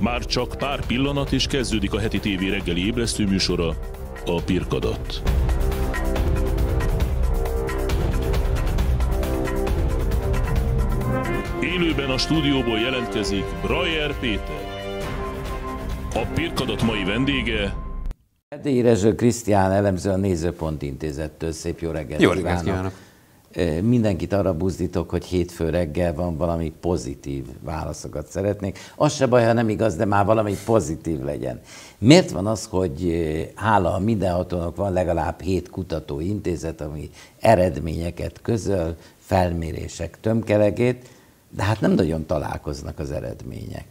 Már csak pár pillanat és kezdődik a heti tévé reggeli ébresztő műsora, a Pirkadat. Élőben a stúdióból jelentkezik Brajer Péter. A Pirkadat mai vendége... Erdély Rezső Krisztián elemző a Nézőpont Intézettől. Szép jó reggelt Jó reggelt kívánok! kívánok mindenkit arra buzdítok, hogy hétfő reggel van valami pozitív válaszokat szeretnék. Az se baj, ha nem igaz, de már valami pozitív legyen. Miért van az, hogy hála a mindenhatónak van legalább hét kutatóintézet, ami eredményeket közöl, felmérések tömkelegét, de hát nem nagyon találkoznak az eredmények.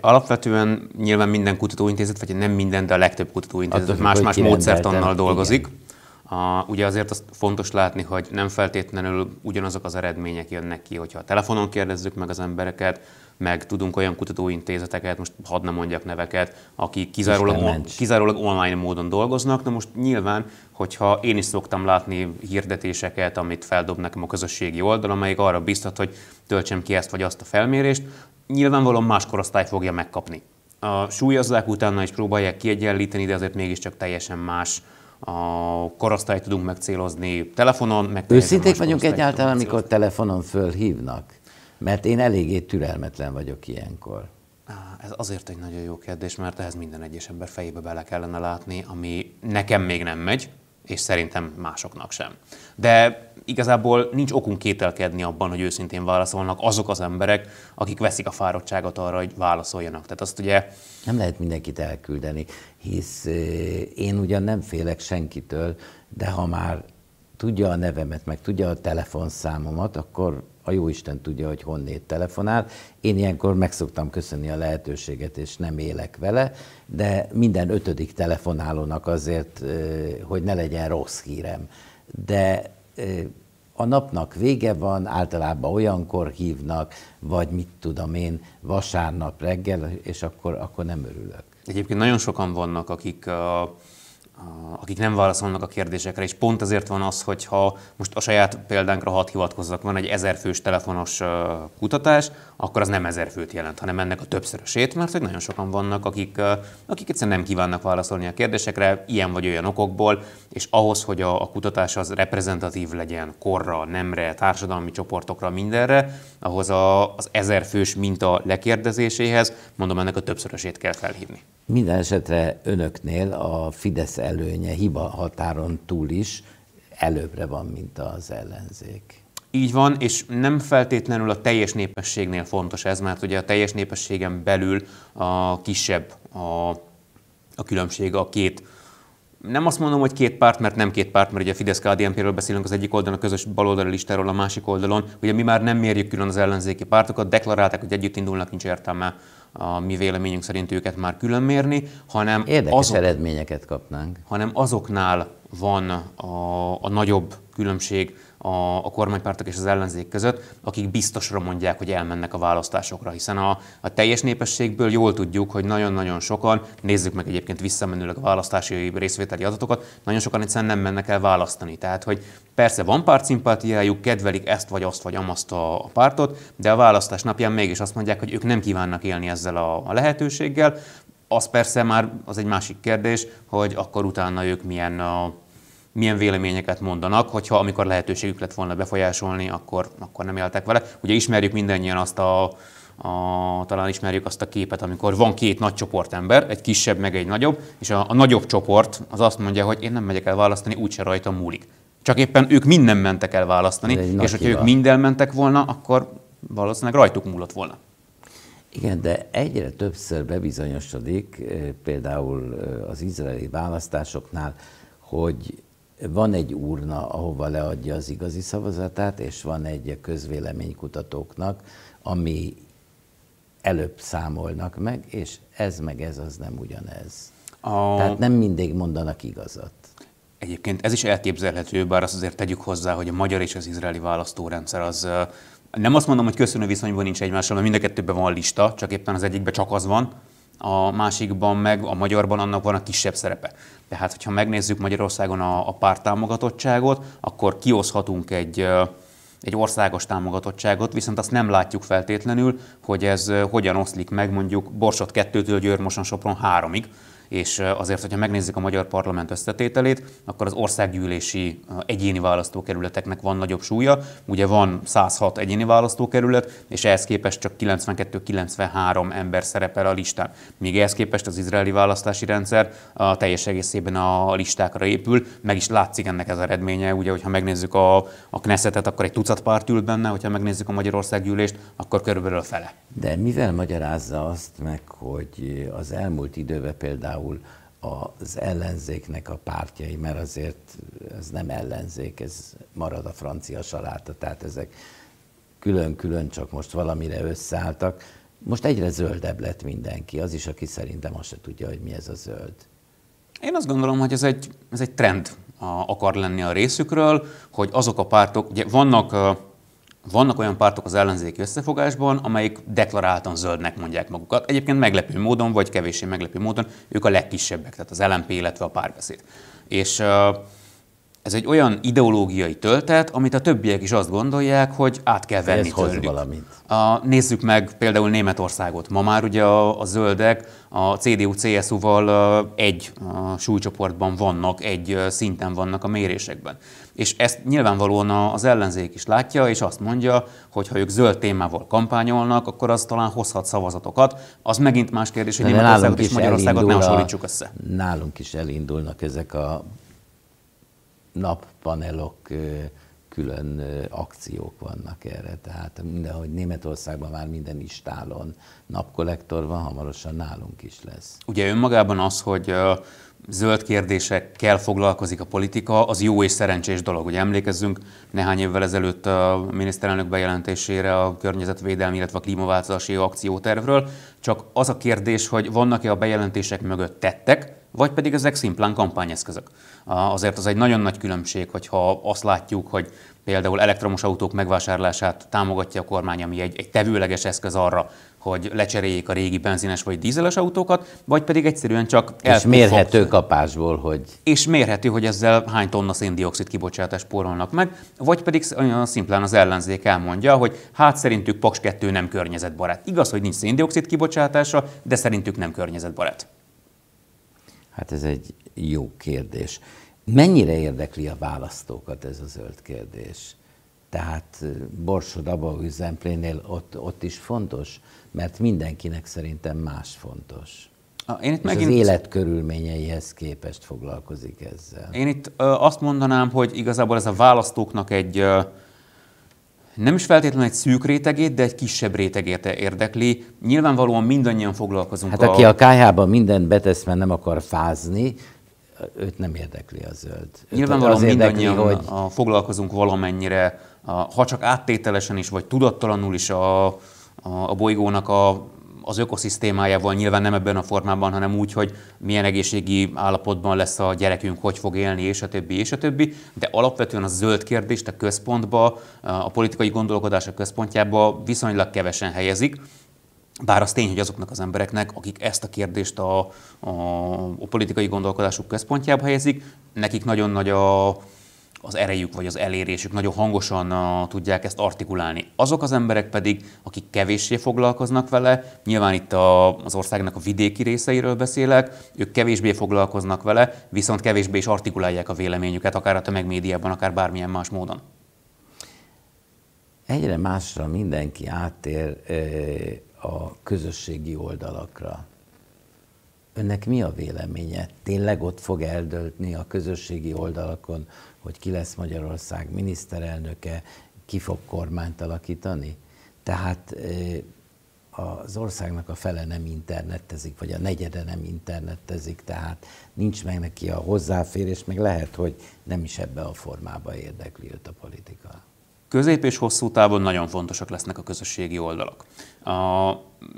Alapvetően nyilván minden kutatóintézet, vagy nem minden, de a legtöbb kutatóintézet más-más más módszertannal dolgozik. Igen a, ugye azért azt fontos látni, hogy nem feltétlenül ugyanazok az eredmények jönnek ki, hogyha a telefonon kérdezzük meg az embereket, meg tudunk olyan kutatóintézeteket, most hadd ne mondjak neveket, akik kizárólag, on, kizárólag online módon dolgoznak. Na most nyilván, hogyha én is szoktam látni hirdetéseket, amit feldob nekem a közösségi oldal, amelyik arra biztat, hogy töltsem ki ezt vagy azt a felmérést, nyilvánvalóan más korosztály fogja megkapni. A súlyozzák utána is próbálják kiegyenlíteni, de azért mégiscsak teljesen más uh, a korosztályt tudunk megcélozni telefonon. Meg Őszinték vagyunk egyáltalán, amikor telefonon fölhívnak? Mert én eléggé türelmetlen vagyok ilyenkor. Ez azért egy nagyon jó kérdés, mert ehhez minden egyes ember fejébe bele kellene látni, ami nekem még nem megy, és szerintem másoknak sem. De igazából nincs okunk kételkedni abban, hogy őszintén válaszolnak azok az emberek, akik veszik a fáradtságot arra, hogy válaszoljanak. Tehát azt ugye... Nem lehet mindenkit elküldeni, hisz eh, én ugyan nem félek senkitől, de ha már tudja a nevemet, meg tudja a telefonszámomat, akkor a jó isten tudja, hogy honnét telefonál. Én ilyenkor megszoktam köszönni a lehetőséget, és nem élek vele, de minden ötödik telefonálónak azért, hogy ne legyen rossz hírem. De a napnak vége van, általában olyankor hívnak, vagy mit tudom én, vasárnap reggel, és akkor, akkor nem örülök. Egyébként nagyon sokan vannak, akik a akik nem válaszolnak a kérdésekre, és pont ezért van az, hogyha most a saját példánkra hat hivatkozzak, van egy ezerfős telefonos kutatás, akkor az nem ezer főt jelent, hanem ennek a többszörösét, mert hogy nagyon sokan vannak, akik, akik egyszerűen nem kívánnak válaszolni a kérdésekre, ilyen vagy olyan okokból, és ahhoz, hogy a, a kutatás az reprezentatív legyen korra, nemre, társadalmi csoportokra, mindenre, ahhoz a, az ezerfős minta lekérdezéséhez, mondom, ennek a többszörösét kell felhívni. Minden esetre önöknél a Fidesz előnye hiba határon túl is előbbre van, mint az ellenzék. Így van, és nem feltétlenül a teljes népességnél fontos ez, mert ugye a teljes népességen belül a kisebb a, a különbség a két nem azt mondom, hogy két párt, mert nem két párt, mert ugye a fidesz kdnp ről beszélünk az egyik oldalon, a közös baloldali listáról, a másik oldalon. Ugye mi már nem mérjük külön az ellenzéki pártokat, deklarálták, hogy együtt indulnak, nincs értelme a mi véleményünk szerint őket már külön mérni, hanem Érdekes azok, eredményeket kapnánk. Hanem azoknál van a, a nagyobb különbség, a, a kormánypártok és az ellenzék között, akik biztosra mondják, hogy elmennek a választásokra, hiszen a, a teljes népességből jól tudjuk, hogy nagyon-nagyon sokan, nézzük meg egyébként visszamenőleg a választási részvételi adatokat, nagyon sokan egyszerűen nem mennek el választani. Tehát, hogy persze van szimpátiájuk, kedvelik ezt vagy azt vagy amazt a, a pártot, de a választás napján mégis azt mondják, hogy ők nem kívánnak élni ezzel a, a lehetőséggel. Az persze már az egy másik kérdés, hogy akkor utána ők milyen a milyen véleményeket mondanak, hogyha amikor lehetőségük lett volna befolyásolni, akkor, akkor nem éltek vele. Ugye ismerjük mindannyian azt a, a, talán ismerjük azt a képet, amikor van két nagy csoportember, egy kisebb meg egy nagyobb, és a, a nagyobb csoport az azt mondja, hogy én nem megyek el választani, úgyse rajta múlik. Csak éppen ők minden mentek el választani, és hogyha ők minden mentek volna, akkor valószínűleg rajtuk múlott volna. Igen, de egyre többször bebizonyosodik, eh, például eh, az izraeli választásoknál, hogy van egy urna, ahova leadja az igazi szavazatát, és van egy közvéleménykutatóknak, ami előbb számolnak meg, és ez meg ez az nem ugyanez. A... Tehát nem mindig mondanak igazat. Egyébként ez is elképzelhető, bár azt azért tegyük hozzá, hogy a magyar és az izraeli választórendszer az nem azt mondom, hogy köszönő viszonyban nincs egymással, mert mind a kettőben van lista, csak éppen az egyikben csak az van, a másikban meg a magyarban annak van a kisebb szerepe. Tehát, hogyha megnézzük Magyarországon a, a pártámogatottságot, akkor kioszhatunk egy, egy országos támogatottságot, viszont azt nem látjuk feltétlenül, hogy ez hogyan oszlik meg mondjuk Borsot 2-től Győrmoson Sopron 3-ig, és azért, hogyha megnézzük a magyar parlament összetételét, akkor az országgyűlési egyéni választókerületeknek van nagyobb súlya. Ugye van 106 egyéni választókerület, és ehhez képest csak 92-93 ember szerepel a listán. Míg ehhez képest az izraeli választási rendszer a teljes egészében a listákra épül, meg is látszik ennek ez eredménye. Ugye, hogyha megnézzük a, a Knessetet, akkor egy tucat párt ül benne, hogyha megnézzük a országgyűlést, akkor körülbelül a fele. De mivel magyarázza azt meg, hogy az elmúlt időben például például az ellenzéknek a pártjai, mert azért ez nem ellenzék, ez marad a francia saláta, tehát ezek külön-külön csak most valamire összeálltak. Most egyre zöldebb lett mindenki, az is, aki szerintem azt se tudja, hogy mi ez a zöld. Én azt gondolom, hogy ez egy, ez egy trend a, akar lenni a részükről, hogy azok a pártok, ugye vannak vannak olyan pártok az ellenzéki összefogásban, amelyik deklaráltan zöldnek mondják magukat. Egyébként meglepő módon, vagy kevésbé meglepő módon, ők a legkisebbek, tehát az LMP, illetve a párbeszéd. És uh, ez egy olyan ideológiai töltet, amit a többiek is azt gondolják, hogy át kell venni ez tőlük. valamit. A, nézzük meg például Németországot. Ma már ugye a, a zöldek a CDU-CSU-val egy a súlycsoportban vannak, egy szinten vannak a mérésekben. És ezt nyilvánvalóan az ellenzék is látja, és azt mondja, hogy ha ők zöld témával kampányolnak, akkor az talán hozhat szavazatokat. Az megint más kérdés, hogy Németországot és Magyarországot ne hasonlítsuk össze. Nálunk is elindulnak ezek a nappanelok, külön akciók vannak erre. Tehát mindenhogy Németországban már minden istálon napkollektor van, hamarosan nálunk is lesz. Ugye önmagában az, hogy zöld kérdésekkel foglalkozik a politika, az jó és szerencsés dolog. Ugye emlékezzünk néhány évvel ezelőtt a miniszterelnök bejelentésére a környezetvédelmi, illetve a klímaváltozási akciótervről, csak az a kérdés, hogy vannak-e a bejelentések mögött tettek, vagy pedig ezek szimplán kampányeszközök. Azért az egy nagyon nagy különbség, hogyha azt látjuk, hogy például elektromos autók megvásárlását támogatja a kormány, ami egy, egy tevőleges eszköz arra, hogy lecseréljék a régi benzines vagy dízeles autókat, vagy pedig egyszerűen csak És mérhető fog. kapásból, hogy... És mérhető, hogy ezzel hány tonna széndiokszid kibocsátás porolnak meg, vagy pedig szimplán az ellenzék elmondja, hogy hát szerintük Paks 2 nem környezetbarát. Igaz, hogy nincs széndiokszid kibocsátása, de szerintük nem környezetbarát. Hát ez egy jó kérdés. Mennyire érdekli a választókat ez a zöld kérdés? Tehát Borsod abba üzemplénél ott, ott is fontos, mert mindenkinek szerintem más fontos. Én itt megint... az életkörülményeihez képest foglalkozik ezzel. Én itt ö, azt mondanám, hogy igazából ez a választóknak egy, ö, nem is feltétlenül egy szűk rétegét, de egy kisebb rétegét érdekli. Nyilvánvalóan mindannyian foglalkozunk. Hát aki a, a mindent betesz, mert nem akar fázni, őt nem érdekli a zöld. Őt Nyilvánvalóan az érdekli, mindannyian hogy... foglalkozunk valamennyire, ha csak áttételesen is, vagy tudattalanul is a, a, a bolygónak a az ökoszisztémájával, nyilván nem ebben a formában, hanem úgy, hogy milyen egészségi állapotban lesz a gyerekünk, hogy fog élni, és a többi, és a többi. De alapvetően a zöld kérdést a központba, a politikai gondolkodás a központjába viszonylag kevesen helyezik. Bár az tény, hogy azoknak az embereknek, akik ezt a kérdést a, a, a politikai gondolkodásuk központjába helyezik, nekik nagyon nagy a, az erejük vagy az elérésük, nagyon hangosan a, tudják ezt artikulálni. Azok az emberek pedig, akik kevéssé foglalkoznak vele, nyilván itt a, az országnak a vidéki részeiről beszélek, ők kevésbé foglalkoznak vele, viszont kevésbé is artikulálják a véleményüket, akár a tömegmédiában, akár bármilyen más módon. Egyre másra mindenki áttér a közösségi oldalakra. Önnek mi a véleménye? Tényleg ott fog eldöltni a közösségi oldalakon, hogy ki lesz Magyarország miniszterelnöke, ki fog kormányt alakítani? Tehát az országnak a fele nem internetezik, vagy a negyede nem internetezik. tehát nincs meg neki a hozzáférés, meg lehet, hogy nem is ebbe a formába érdekli őt a politika közép és hosszú távon nagyon fontosak lesznek a közösségi oldalak. A,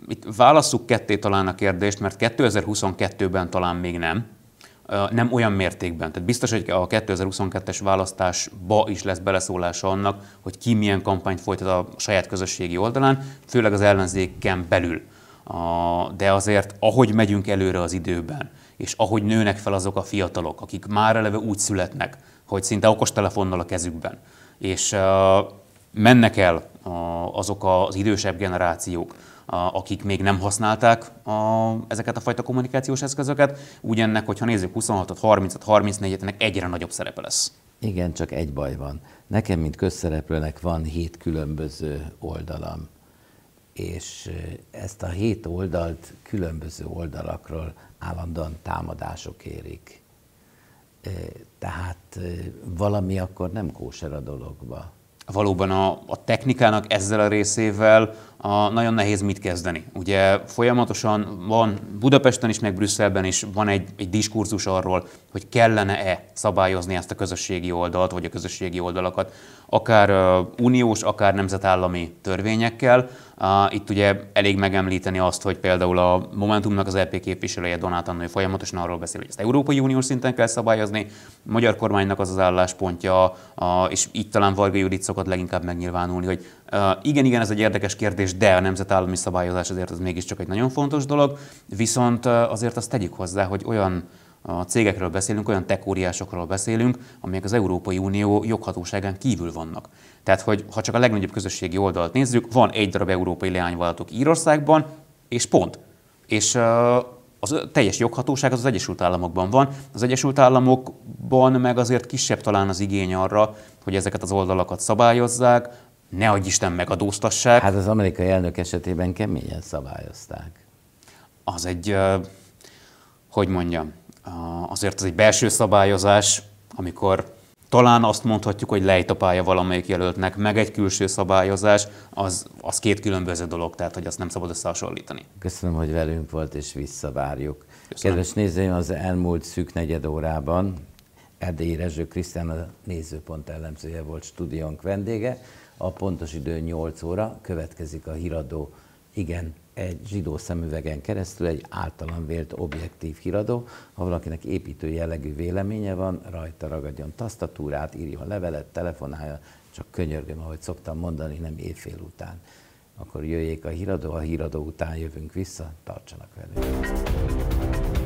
itt válasszuk ketté talán a kérdést, mert 2022-ben talán még nem, nem olyan mértékben. Tehát biztos, hogy a 2022-es választásba is lesz beleszólása annak, hogy ki milyen kampányt folytat a saját közösségi oldalán, főleg az ellenzéken belül. De azért, ahogy megyünk előre az időben, és ahogy nőnek fel azok a fiatalok, akik már eleve úgy születnek, hogy szinte okostelefonnal a kezükben, és mennek el azok az idősebb generációk, akik még nem használták a, ezeket a fajta kommunikációs eszközöket, úgy ennek, hogyha nézzük 26 at 30-at, 34-et, ennek egyre nagyobb szerepe lesz. Igen, csak egy baj van. Nekem, mint közszereplőnek van hét különböző oldalam, és ezt a hét oldalt különböző oldalakról állandóan támadások érik. Tehát valami akkor nem kóser a dologba. Valóban a, a technikának ezzel a részével a, nagyon nehéz mit kezdeni. Ugye folyamatosan van Budapesten is, meg Brüsszelben is van egy, egy diskurzus arról, hogy kellene-e szabályozni ezt a közösségi oldalt, vagy a közösségi oldalakat, akár uh, uniós, akár nemzetállami törvényekkel. Uh, itt ugye elég megemlíteni azt, hogy például a Momentumnak az LP e képviselője Donát Annő folyamatosan arról beszél, hogy ezt Európai Uniós szinten kell szabályozni, a magyar kormánynak az az álláspontja, uh, és itt talán Varga Judit szokott leginkább megnyilvánulni, hogy igen, igen, ez egy érdekes kérdés, kérdés, de a nemzetállami szabályozás azért az mégiscsak egy nagyon fontos dolog, viszont azért azt tegyük hozzá, hogy olyan a cégekről beszélünk, olyan tekóriásokról beszélünk, amelyek az Európai Unió joghatóságán kívül vannak. Tehát, hogy ha csak a legnagyobb közösségi oldalt nézzük, van egy darab európai leányvállalatok Írországban, és pont. És az teljes joghatóság az, az Egyesült Államokban van. Az Egyesült Államokban meg azért kisebb talán az igény arra, hogy ezeket az oldalakat szabályozzák, ne adj Isten megadóztassák. Hát az amerikai elnök esetében keményen szabályozták. Az egy, hogy mondjam, azért az egy belső szabályozás, amikor talán azt mondhatjuk, hogy lejt a pálya valamelyik jelöltnek, meg egy külső szabályozás, az, az két különböző dolog, tehát hogy azt nem szabad összehasonlítani. Köszönöm, hogy velünk volt, és visszavárjuk. Köszönöm. Kedves nézőim, az elmúlt szűk negyed órában Erdélyi Rezső Krisztán a Nézőpont ellenzője volt stúdiónk vendége a pontos idő 8 óra, következik a híradó, igen, egy zsidó szemüvegen keresztül egy általam vélt objektív híradó, ha valakinek építő jellegű véleménye van, rajta ragadjon tasztatúrát, írjon levelet, telefonálja, csak könyörgöm, ahogy szoktam mondani, nem évfél után. Akkor jöjjék a híradó, a híradó után jövünk vissza, tartsanak velünk!